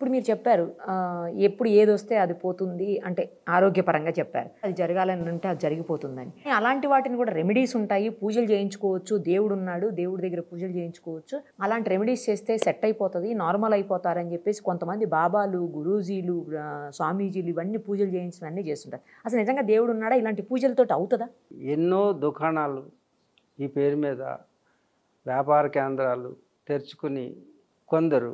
ఇప్పుడు మీరు చెప్పారు ఎప్పుడు ఏది వస్తే అది పోతుంది అంటే ఆరోగ్యపరంగా చెప్పారు అది జరగాలని అంటే అది జరిగిపోతుందని అలాంటి వాటిని కూడా రెమెడీస్ ఉంటాయి పూజలు చేయించుకోవచ్చు దేవుడు ఉన్నాడు దేవుడి దగ్గర పూజలు చేయించుకోవచ్చు అలాంటి రెమెడీస్ చేస్తే సెట్ అయిపోతుంది నార్మల్ అయిపోతారని చెప్పేసి కొంతమంది బాబాలు గురూజీలు స్వామీజీలు ఇవన్నీ పూజలు చేయించిన అన్నీ చేస్తుంటారు అసలు నిజంగా దేవుడు ఉన్నాడా ఇలాంటి పూజలతో అవుతుందా ఎన్నో దుకాణాలు ఈ పేరు మీద వ్యాపార కేంద్రాలు తెరుచుకుని కొందరు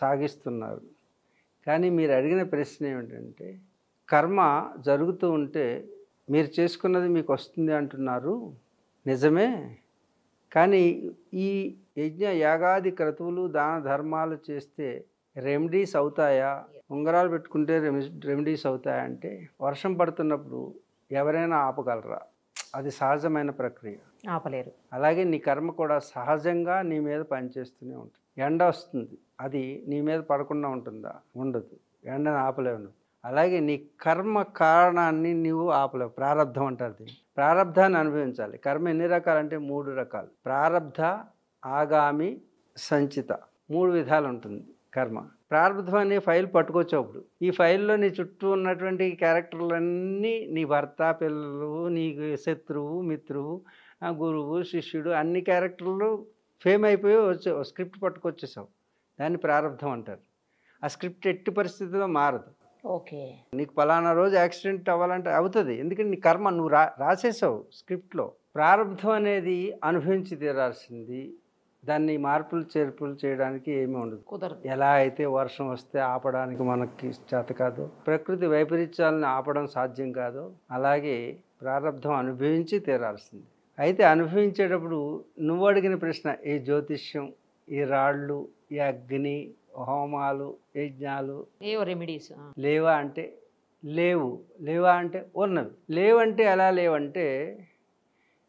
సాగిస్తున్నారు కానీ మీరు అడిగిన ప్రశ్న ఏమిటంటే కర్మ జరుగుతూ ఉంటే మీరు చేసుకున్నది మీకు వస్తుంది అంటున్నారు నిజమే కానీ ఈ యజ్ఞ యాగాది క్రతువులు దాన ధర్మాలు చేస్తే రెమెడీస్ అవుతాయా ఉంగరాలు పెట్టుకుంటే రెమెడీస్ అవుతాయా అంటే వర్షం పడుతున్నప్పుడు ఎవరైనా ఆపగలరా అది సహజమైన ప్రక్రియ ఆపలేరు అలాగే నీ కర్మ కూడా సహజంగా నీ మీద పనిచేస్తూనే ఉంటుంది ఎండ వస్తుంది అది నీ మీద పడకుండా ఉంటుందా ఉండదు ఎండను ఆపలేవు అలాగే నీ కర్మ కారణాన్ని నువ్వు ఆపలేవు ప్రారంధం అంటారు ప్రారంధాన్ని అనుభవించాలి కర్మ ఎన్ని రకాలంటే మూడు రకాలు ప్రారంధ ఆగామి సంచిత మూడు విధాలు ఉంటుంది కర్మ ప్రారంభం అనే ఫైల్ పట్టుకొచ్చావు అప్పుడు ఈ ఫైల్లో నీ చుట్టూ ఉన్నటువంటి క్యారెక్టర్లన్నీ నీ భర్త పిల్లలు నీ శత్రువు మిత్రువు గురువు శిష్యుడు అన్ని క్యారెక్టర్లు ఫేమ్ అయిపోయి వచ్చే స్క్రిప్ట్ పట్టుకొచ్చేసావు దాన్ని ప్రారంభం అంటారు ఆ స్క్రిప్ట్ ఎట్టి పరిస్థితిలో మారదు ఓకే నీకు పలానా రోజు యాక్సిడెంట్ అవ్వాలంటే అవుతుంది ఎందుకంటే నీ కర్మ నువ్వు రా రాసేసావు స్క్రిప్ట్లో ప్రారంభం అనేది అనుభవించి తీరాల్సింది దాన్ని మార్పులు చేర్పులు చేయడానికి ఏమీ ఉండదు కుదరదు ఎలా అయితే వర్షం వస్తే ఆపడానికి మనకి చేత కాదు ప్రకృతి వైపరీత్యాలను ఆపడం సాధ్యం కాదు అలాగే ప్రారంభం అనుభవించి తీరాల్సింది అయితే అనుభవించేటప్పుడు నువ్వు అడిగిన ప్రశ్న ఈ జ్యోతిష్యం ఈ రాళ్ళు ఈ అగ్ని హోమాలు యజ్ఞాలు రెమెడీస్ లేవా అంటే లేవు లేవా అంటే ఉన్నవి లేవంటే ఎలా లేవంటే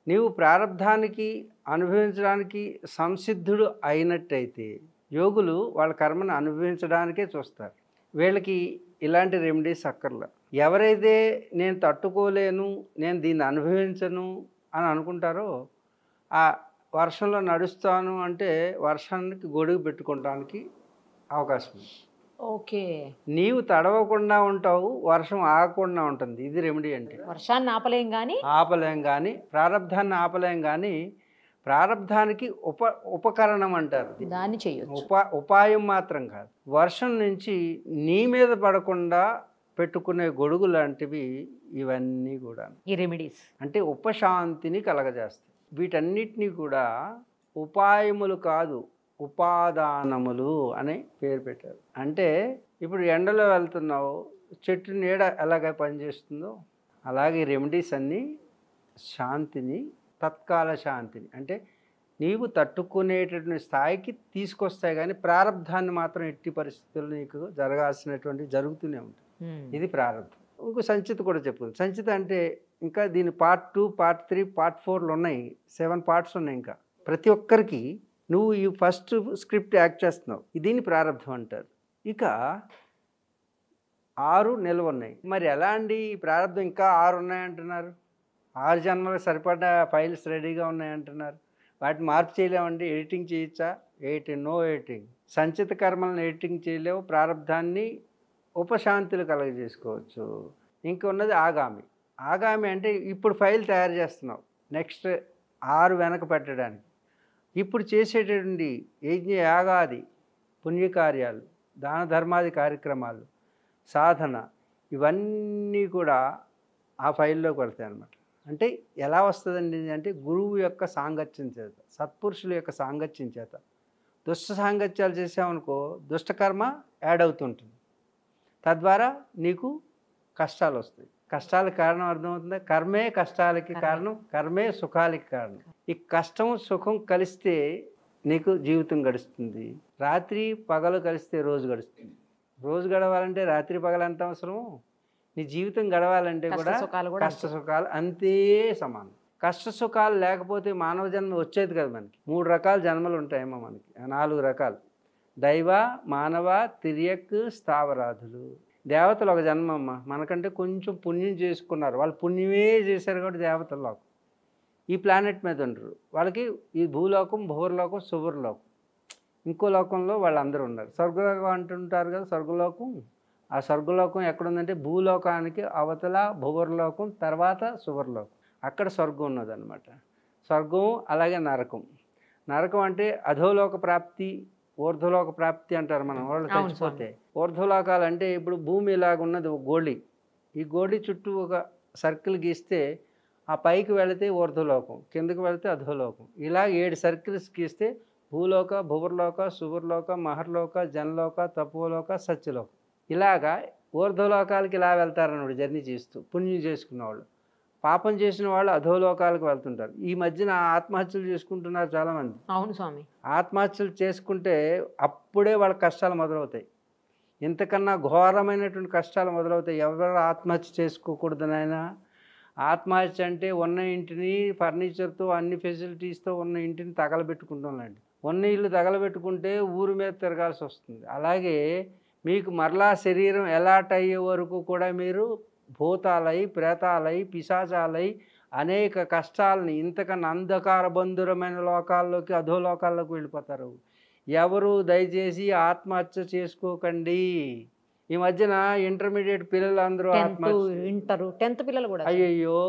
నీవు ప్రారంధానికి అనుభవించడానికి సంసిద్ధుడు అయినట్టయితే యోగులు వాళ్ళ కర్మను అనుభవించడానికే చూస్తారు వీళ్ళకి ఇలాంటి రెమెడీస్ అక్కర్లా ఎవరైతే నేను తట్టుకోలేను నేను దీన్ని అనుభవించను అని అనుకుంటారో ఆ వర్షంలో నడుస్తాను అంటే వర్షానికి గొడుగు పెట్టుకోవడానికి అవకాశం ఓకే నీవు తడవకుండా ఉంటావు వర్షం ఆగకుండా ఉంటుంది ఇది రెమెడీ అంటే వర్షాన్ని ఆపలేం కానీ ఆపలేం కానీ ప్రారంధాన్ని ఆపలేం కానీ ప్రారంధానికి ఉప ఉపకరణం అంటారు దాన్ని చేయొచ్చు ఉపా ఉపాయం మాత్రం కాదు వర్షం నుంచి నీ మీద పడకుండా పెట్టుకునే గొడుగు లాంటివి ఇవన్నీ కూడా ఈ రెమెడీస్ అంటే ఉపశాంతిని కలగజేస్తాయి వీటన్నిటినీ కూడా ఉపాయములు కాదు ఉపాదానములు అని పేరు పెట్టారు అంటే ఇప్పుడు ఎండలో వెళ్తున్నావు చెట్టు నీడ ఎలాగ పనిచేస్తుందో అలాగే రెమెడీస్ అన్నీ శాంతిని తత్కాల శాంతిని అంటే నీవు తట్టుకునేటటువంటి స్థాయికి తీసుకొస్తాయి కానీ ప్రారంధాన్ని మాత్రం ఎట్టి పరిస్థితుల్లో నీకు జరగాల్సినటువంటి జరుగుతూనే ఉంటుంది ఇది ప్రారంభం ఇంకొక సంచిత కూడా చెప్పు సంచిత అంటే ఇంకా దీని part two part three part ఫోర్లు ఉన్నాయి సెవెన్ పార్ట్స్ ఉన్నాయి ఇంకా ప్రతి ఒక్కరికి నువ్వు ఈ ఫస్ట్ స్క్రిప్ట్ యాక్ట్ చేస్తున్నావు దీన్ని ప్రారంభం అంటారు ఇక ఆరు నెలలు ఉన్నాయి మరి ఎలా అండి ప్రారంభం ఇంకా ఆరు ఉన్నాయంటున్నారు ఆరు జన్మలకు సరిపడా ఫైల్స్ రెడీగా ఉన్నాయంటున్నారు వాటిని మార్పు చేయలేమండి ఎడిటింగ్ చేయొచ్చా ఎయిటింగ్ నో ఎడిటింగ్ సంచిత కర్మలను ఎడిటింగ్ చేయలేవు ప్రారంధాన్ని ఉపశాంతులు కలుగజేసుకోవచ్చు ఇంకొన్నది ఆగామి ఆగామి అంటే ఇప్పుడు ఫైల్ తయారు చేస్తున్నావు నెక్స్ట్ ఆరు వెనక పెట్టడానికి ఇప్పుడు చేసేటటువంటి యజ్ఞ యాగాది పుణ్యకార్యాలు దాన ధర్మాది కార్యక్రమాలు సాధన ఇవన్నీ కూడా ఆ ఫైల్లోకి వెళ్తాయి అన్నమాట అంటే ఎలా వస్తుందండి అంటే గురువు యొక్క సాంగత్యం చేత సత్పురుషుల యొక్క సాంగత్యం చేత దుష్ట సాంగత్యాలు చేసామనుకో దుష్టకర్మ యాడ్ అవుతుంటుంది తద్వారా నీకు కష్టాలు వస్తాయి కష్టాలకు కారణం అర్థమవుతుంది కర్మే కష్టాలకి కారణం కర్మే సుఖాలకి కారణం ఈ కష్టం సుఖం కలిస్తే నీకు జీవితం గడుస్తుంది రాత్రి పగలు కలిస్తే రోజు గడుస్తుంది రోజు గడవాలంటే రాత్రి పగలంత అవసరము నీ జీవితం గడవాలంటే కూడా కష్ట సుఖాలు అంతే సమానం కష్ట సుఖాలు లేకపోతే మానవ జన్మ వచ్చేది కదా మనకి మూడు రకాల జన్మలు ఉంటాయేమో మనకి నాలుగు రకాలు దైవ మానవ తిరియక్ స్థావరాధులు దేవతలు ఒక జన్మ అమ్మ మనకంటే కొంచెం పుణ్యం చేసుకున్నారు వాళ్ళు పుణ్యమే చేశారు కాబట్టి దేవతల్లోకం ఈ ప్లానెట్ మీద ఉండరు వాళ్ళకి ఈ భూలోకం భూర్లోకం శుభర్లోకం ఇంకో లోకంలో వాళ్ళందరూ ఉన్నారు స్వర్గలోకం అంటుంటారు కదా స్వర్గలోకం ఆ స్వర్గలోకం ఎక్కడుందంటే భూలోకానికి అవతల భువర్లోకం తర్వాత సువర్లోకం అక్కడ స్వర్గం ఉన్నదనమాట స్వర్గం అలాగే నరకం నరకం అంటే అధోలోక ప్రాప్తి ఊర్ధ్వలోక ప్రాప్తి అంటారు మనం వాళ్ళు చచ్చిపోతే ఊర్ధ్వలోకాలు అంటే ఇప్పుడు భూమి ఇలాగ ఉన్నది గోళి ఈ గోళి చుట్టూ ఒక సర్కిల్ గీస్తే ఆ పైకి వెళితే ఊర్ధ్వలోకం కిందకి వెళితే అధోలోకం ఇలా ఏడు సర్కిల్స్ గీస్తే భూలోక భువర్లోక సువర్లోక మహర్లోక జనలోక తపోలోక సత్యలోకం ఇలాగా ఊర్ధ్వలోకాలకి ఇలా వెళ్తారన్నాడు జర్నీ చేస్తూ పుణ్యం చేసుకున్న వాళ్ళు పాపం చేసిన వాళ్ళు అధోలోకాలకు వెళ్తుంటారు ఈ మధ్యన ఆత్మహత్యలు చేసుకుంటున్నారు చాలామంది అవును స్వామి ఆత్మహత్యలు చేసుకుంటే అప్పుడే వాళ్ళ కష్టాలు మొదలవుతాయి ఇంతకన్నా ఘోరమైనటువంటి కష్టాలు మొదలవుతాయి ఎవరు ఆత్మహత్య చేసుకోకూడదనైనా ఆత్మహత్య అంటే ఉన్న ఇంటిని ఫర్నిచర్తో అన్ని ఫెసిలిటీస్తో ఉన్న ఇంటిని తగలబెట్టుకుంటాం లాంటి ఉన్న ఇల్లు తగలబెట్టుకుంటే ఊరు మీద తిరగాల్సి వస్తుంది అలాగే మీకు మరలా శరీరం ఎలాట్ అయ్యే వరకు కూడా మీరు భూతాలై ప్రేతాలై పిశాచాలై అనేక కష్టాలని ఇంతకన్నా అంధకార బంధురమైన లోకాల్లోకి అధోలోకాల్లోకి వెళ్ళిపోతారు ఎవరు దయచేసి ఆత్మహత్య చేసుకోకండి ఈ మధ్యన ఇంటర్మీడియట్ పిల్లలు అందరూ ఇంటరు టెన్త్ పిల్లలు కూడా అయ్యయ్యో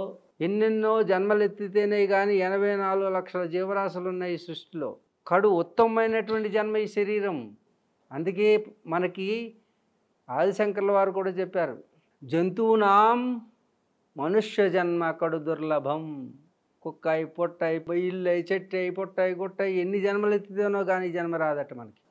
ఎన్నెన్నో జన్మలెత్తితేనే కానీ ఎనభై నాలుగు లక్షల జీవరాశులు ఉన్నాయి సృష్టిలో కడు ఉత్తమమైనటువంటి జన్మ ఈ శరీరం అందుకే మనకి ఆదిశంకర్ల వారు కూడా చెప్పారు జంతువునాం మనుష్య జన్మ అక్కడ దుర్లభం కుక్కాయి పొట్టాయి ఇల్లు పొట్ట అయి గుట్టాయి ఎన్ని జన్మలు ఎత్తుదేనో కానీ జన్మ రాదట మనకి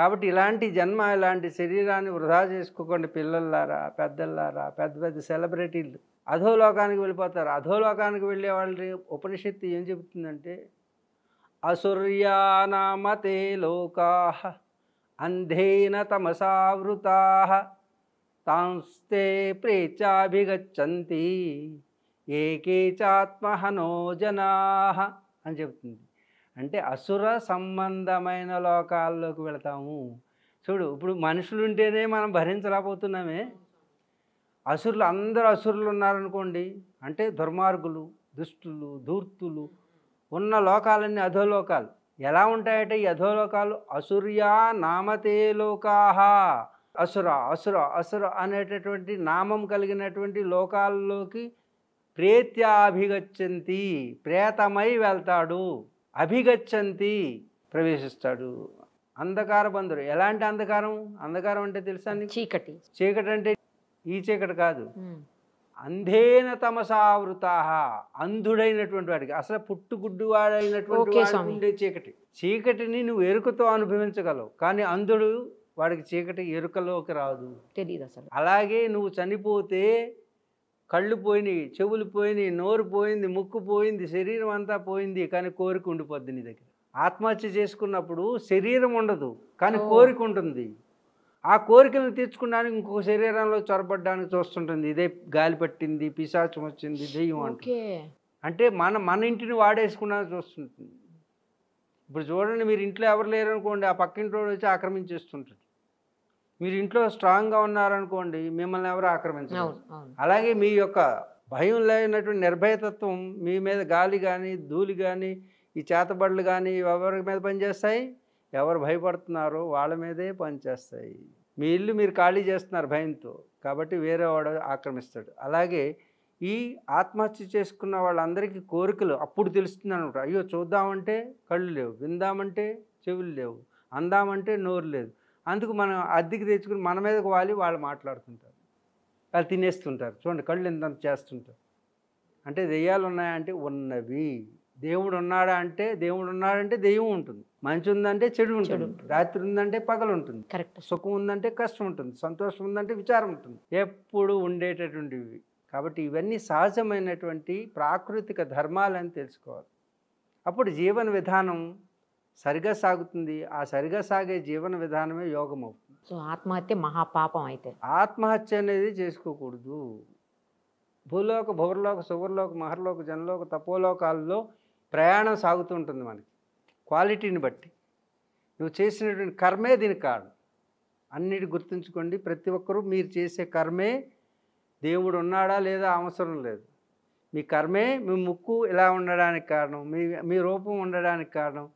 కాబట్టి ఇలాంటి జన్మ ఇలాంటి శరీరాన్ని వృధా చేసుకోకుండా పిల్లలారా పెద్దల్లారా పెద్ద పెద్ద సెలబ్రిటీలు అధోలోకానికి వెళ్ళిపోతారు అధోలోకానికి వెళ్ళే వాళ్ళని ఉపనిషత్తు ఏం చెబుతుందంటే అసూర్యానామతే లోకా అంధేన తమసావృతా తాంస్తే ప్రేచాభిగచ్చంతి ఏకే చాత్మహనో జనా అని చెబుతుంది అంటే అసుర సంబంధమైన లోకాల్లోకి వెళతాము చూడు ఇప్పుడు మనుషులు ఉంటేనే మనం భరించలేకపోతున్నామే అసురులు అందరూ అసురులు ఉన్నారనుకోండి అంటే దుర్మార్గులు దుష్టులు ధూర్తులు ఉన్న లోకాలన్నీ అధోలోకాలు ఎలా ఉంటాయంటే యథోలోకాలు అసుర్యా నామతే లోకాహ అసుర అసుర అసుర అనేటటువంటి నామం కలిగినటువంటి లోకాల్లోకి ప్రేత్యాభిగచ్చంతి ప్రేతమై వెళ్తాడు అభిగచ్చంతి ప్రవేశిస్తాడు అంధకార బంధుడు ఎలాంటి అంధకారం అంధకారం అంటే తెలుసా చీకటి చీకటి అంటే ఈ చీకటి కాదు అంధేన తమసావృతా అంధుడైనటువంటి వాడికి అసలు పుట్టుగుడ్డువాడైనటువంటి వాడైనటువంటి ఉండే చీకటి చీకటిని నువ్వు ఎరుకతో అనుభవించగలవు కానీ అంధుడు వాడికి చీకటి ఎరుకలోకి రాదు తెలియదు అసలు అలాగే నువ్వు చనిపోతే కళ్ళు పోయినాయి చెవులు పోయినాయి నోరు పోయింది ముక్కు పోయింది శరీరం అంతా పోయింది కానీ కోరిక ఉండిపోద్ది నీ దగ్గర ఆత్మహత్య చేసుకున్నప్పుడు శరీరం ఉండదు కానీ కోరిక ఉంటుంది ఆ కోరికలను తీర్చుకోవడానికి ఇంకొక శరీరంలో చొరబడ్డానికి చూస్తుంటుంది ఇదే గాలి పట్టింది పిశాచం వచ్చింది దెయ్యం అంటే అంటే మన మన ఇంటిని వాడేసుకున్నా చూస్తుంటుంది ఇప్పుడు చూడండి మీరు ఇంట్లో ఎవరు లేరు అనుకోండి ఆ పక్కింట్లో వచ్చి ఆక్రమించేస్తుంటుంది మీరు ఇంట్లో స్ట్రాంగ్గా ఉన్నారనుకోండి మిమ్మల్ని ఎవరు ఆక్రమించారు అలాగే మీ యొక్క భయం లేనటువంటి నిర్భయతత్వం మీ మీద గాలి కానీ ధూళి కానీ ఈ చేతబడులు కానీ ఎవరి మీద పనిచేస్తాయి ఎవరు భయపడుతున్నారో వాళ్ళ మీదే పనిచేస్తాయి మీ ఇల్లు మీరు ఖాళీ చేస్తున్నారు భయంతో కాబట్టి వేరే వాడు ఆక్రమిస్తాడు అలాగే ఈ ఆత్మహత్య చేసుకున్న వాళ్ళందరికీ కోరికలు అప్పుడు తెలుస్తుంది అనమాట అయ్యో చూద్దామంటే కళ్ళు లేవు విందామంటే చెవులు లేవు అందామంటే నోరు లేదు అందుకు మనం అద్దెకి తెచ్చుకుని మన మీదకు వాలి వాళ్ళు మాట్లాడుతుంటారు వాళ్ళు తినేస్తుంటారు చూడండి కళ్ళు ఎంత చేస్తుంటారు అంటే దెయ్యాలు ఉన్నాయంటే ఉన్నవి దేవుడు ఉన్నాడా అంటే దేవుడు ఉన్నాడంటే దెయ్యం ఉంటుంది మంచి ఉందంటే చెడు ఉంటుంది రాత్రి ఉందంటే పగలు ఉంటుంది సుఖం ఉందంటే కష్టం ఉంటుంది సంతోషం ఉందంటే విచారం ఉంటుంది ఎప్పుడు ఉండేటటువంటివి కాబట్టి ఇవన్నీ సహజమైనటువంటి ప్రాకృతిక ధర్మాలని తెలుసుకోవాలి అప్పుడు జీవన విధానం సరిగా సాగుతుంది ఆ సరిగా సాగే జీవన విధానమే యోగం అవుతుంది సో ఆత్మహత్య మహాపాపం అయితే ఆత్మహత్య అనేది చేసుకోకూడదు భూలోక భువర్లోక సువర్లోక మహర్లోక జనలోక తపోలోకాల్లో ప్రయాణం సాగుతూ ఉంటుంది మనకి క్వాలిటీని బట్టి నువ్వు చేసినటువంటి కర్మే దీనికి కారణం అన్నిటి గుర్తుంచుకోండి ప్రతి ఒక్కరూ మీరు చేసే కర్మే దేవుడు ఉన్నాడా లేదా అవసరం లేదు మీ కర్మే మీ ముక్కు ఇలా ఉండడానికి కారణం మీ మీ రూపం ఉండడానికి కారణం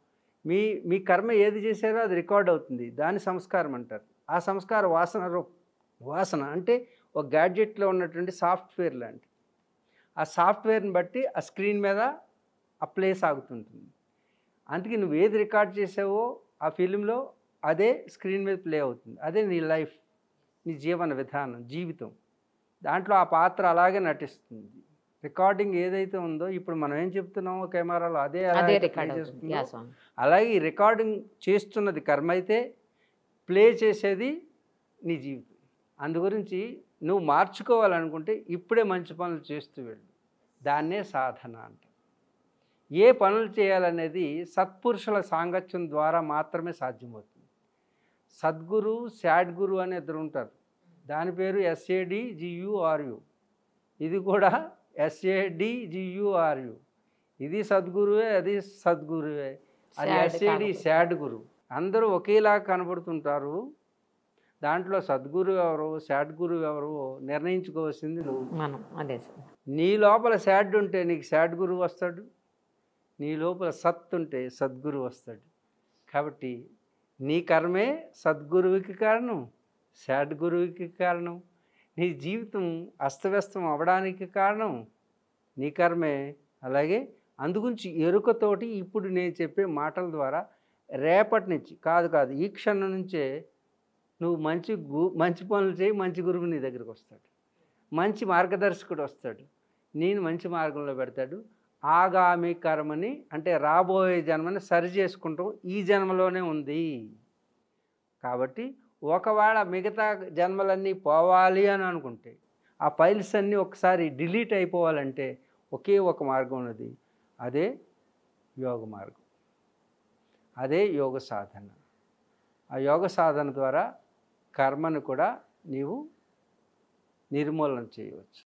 మీ మీ కర్మ ఏది చేశారో అది రికార్డ్ అవుతుంది దాని సంస్కారం అంటారు ఆ సంస్కార వాసన రూప వాసన అంటే ఒక గ్యాడ్జెట్లో ఉన్నటువంటి సాఫ్ట్వేర్ లాంటి ఆ సాఫ్ట్వేర్ని బట్టి ఆ స్క్రీన్ మీద ఆ ప్లే సాగుతుంటుంది అందుకే నువ్వు ఏది రికార్డ్ చేసావో ఆ ఫిలింలో అదే స్క్రీన్ మీద ప్లే అవుతుంది అదే నీ లైఫ్ నీ జీవన విధానం జీవితం దాంట్లో ఆ పాత్ర అలాగే నటిస్తుంది రికార్డింగ్ ఏదైతే ఉందో ఇప్పుడు మనం ఏం చెప్తున్నామో కెమెరాలో అదే అలాగే రికార్డింగ్ చేస్తున్నది కర్మ అయితే ప్లే చేసేది నీ జీవితం అందుగురించి నువ్వు మార్చుకోవాలనుకుంటే ఇప్పుడే మంచి పనులు చేస్తూ వెళ్ళు దాన్నే సాధన అంట ఏ పనులు చేయాలనేది సత్పురుషుల సాంగత్యం ద్వారా మాత్రమే సాధ్యమవుతుంది సద్గురు శాడ్ గురు అని ఇద్దరు ఉంటారు దాని పేరు ఎస్ఏడి జియుఆర్యు ఇది కూడా ఎస్ఏడి జియుఆర్యు ఇది సద్గురువే అది సద్గురువే అది ఎస్ఏడి శాడ్ గురు అందరూ ఒకేలా కనబడుతుంటారు దాంట్లో సద్గురు ఎవరు శాడ్ గురు ఎవరు నిర్ణయించుకోవాల్సింది నువ్వు మనం అదే నీ లోపల శాడ్ ఉంటే నీకు శాడ్ గురువు వస్తాడు నీ లోపల సత్ ఉంటే సద్గురు వస్తాడు కాబట్టి నీ కర్మే సద్గురువుకి కారణం శాడ్ గురువుకి కారణం నీ జీవితం అస్తవ్యస్తం అవడానికి కారణం నీ కర్మే అలాగే అందుగురించి ఎరుకతోటి ఇప్పుడు నేను చెప్పే మాటల ద్వారా రేపటి నుంచి కాదు కాదు ఈ క్షణం నుంచే నువ్వు మంచి గు మంచి పనులు చేయి మంచి గురువు నీ దగ్గరికి వస్తాడు మంచి మార్గదర్శకుడు వస్తాడు నేను మంచి మార్గంలో పెడతాడు ఆగామి కర్మని అంటే రాబోయే జన్మని సరి చేసుకుంటూ ఈ జన్మలోనే ఉంది కాబట్టి ఒకవేళ మిగతా జన్మలన్నీ పోవాలి అని అనుకుంటే ఆ ఫైల్స్ అన్నీ ఒకసారి డిలీట్ అయిపోవాలంటే ఒకే ఒక మార్గం ఉన్నది అదే యోగ మార్గం అదే యోగ సాధన ఆ యోగ సాధన ద్వారా కర్మను కూడా నీవు నిర్మూలన చేయవచ్చు